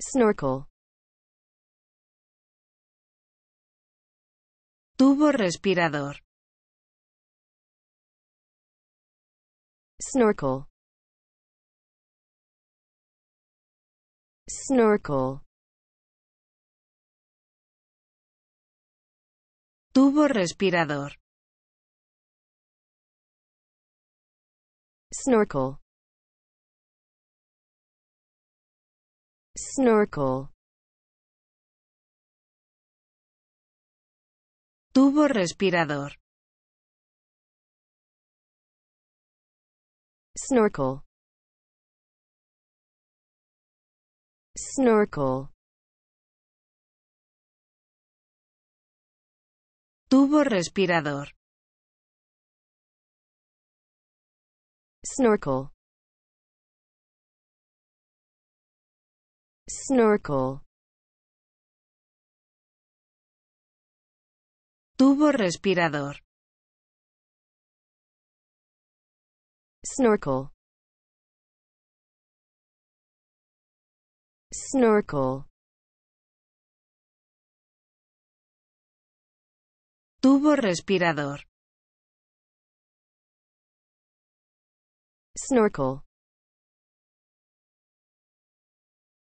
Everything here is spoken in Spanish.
Snorkel. Tubo respirador. Snorkel. Snorkel. Tubo respirador. Snorkel. Snorkel. Tubo respirador. Snorkel. Snorkel. Tubo respirador. Snorkel. Snorkel. Tubo respirador. Snorkel. Snorkel. Tubo respirador. Snorkel.